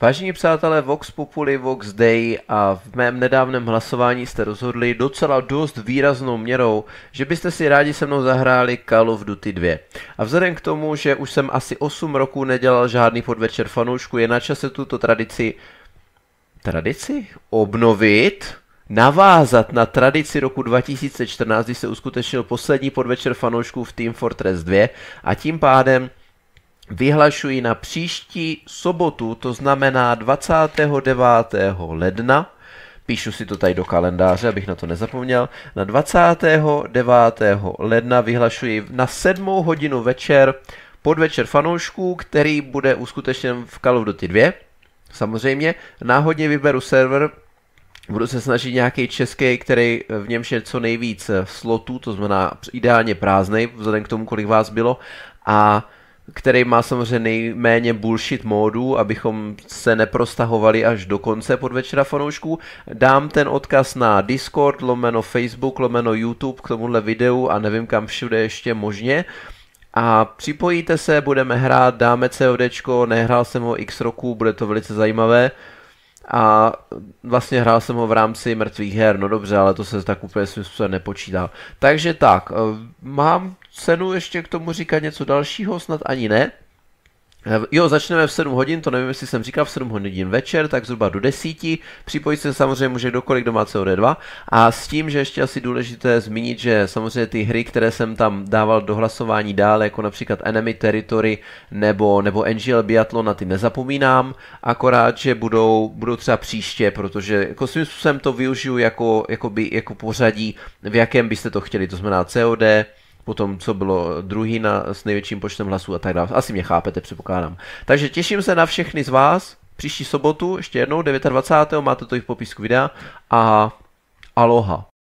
Vážení přátelé Vox Populi, Vox Day a v mém nedávném hlasování jste rozhodli docela dost výraznou měrou, že byste si rádi se mnou zahráli Call of Duty 2. A vzhledem k tomu, že už jsem asi 8 roků nedělal žádný podvečer fanoušku, je na čase tuto tradici tradici obnovit, navázat na tradici roku 2014, kdy se uskutečnil poslední podvečer fanoušků v Team Fortress 2 a tím pádem vyhlašuji na příští sobotu, to znamená 29. ledna, píšu si to tady do kalendáře, abych na to nezapomněl, na 29. ledna vyhlašuji na 7. hodinu večer podvečer fanoušků, který bude uskutečněn v Call of Duty 2, samozřejmě, náhodně vyberu server, Budu se snažit nějaký český, který v něm je co nejvíc slotů, to znamená ideálně prázdnej, vzhledem k tomu, kolik vás bylo. A který má samozřejmě nejméně bullshit módů, abychom se neprostahovali až do konce podvečera fanoušků. Dám ten odkaz na Discord, lomeno Facebook, lomeno YouTube k tomuhle videu a nevím kam všude ještě možně. A připojíte se, budeme hrát, dáme CODčko, nehrál jsem ho x roku, bude to velice zajímavé a vlastně hrál jsem ho v rámci mrtvých her, no dobře, ale to se tak úplně svým způsobem nepočítá. Takže tak, eh, mám cenu ještě k tomu říkat něco dalšího, snad ani ne. Jo, začneme v 7 hodin, to nevím, jestli jsem říkal, v 7 hodin večer, tak zhruba do 10. Připojit se samozřejmě může kdokoliv, kdo má COD2. A s tím, že ještě asi důležité zmínit, že samozřejmě ty hry, které jsem tam dával do hlasování dále, jako například Enemy Territory nebo, nebo Angel Biathlon, na ty nezapomínám, akorát, že budou, budou třeba příště, protože jako svým způsobem to využiju jako, jako, by, jako pořadí, v jakém byste to chtěli, to znamená COD, potom co bylo druhý na, s největším počtem hlasů a tak dále. Asi mě chápete, předpokládám. Takže těším se na všechny z vás příští sobotu, ještě jednou 29. máte to i v popisku videa a aloha.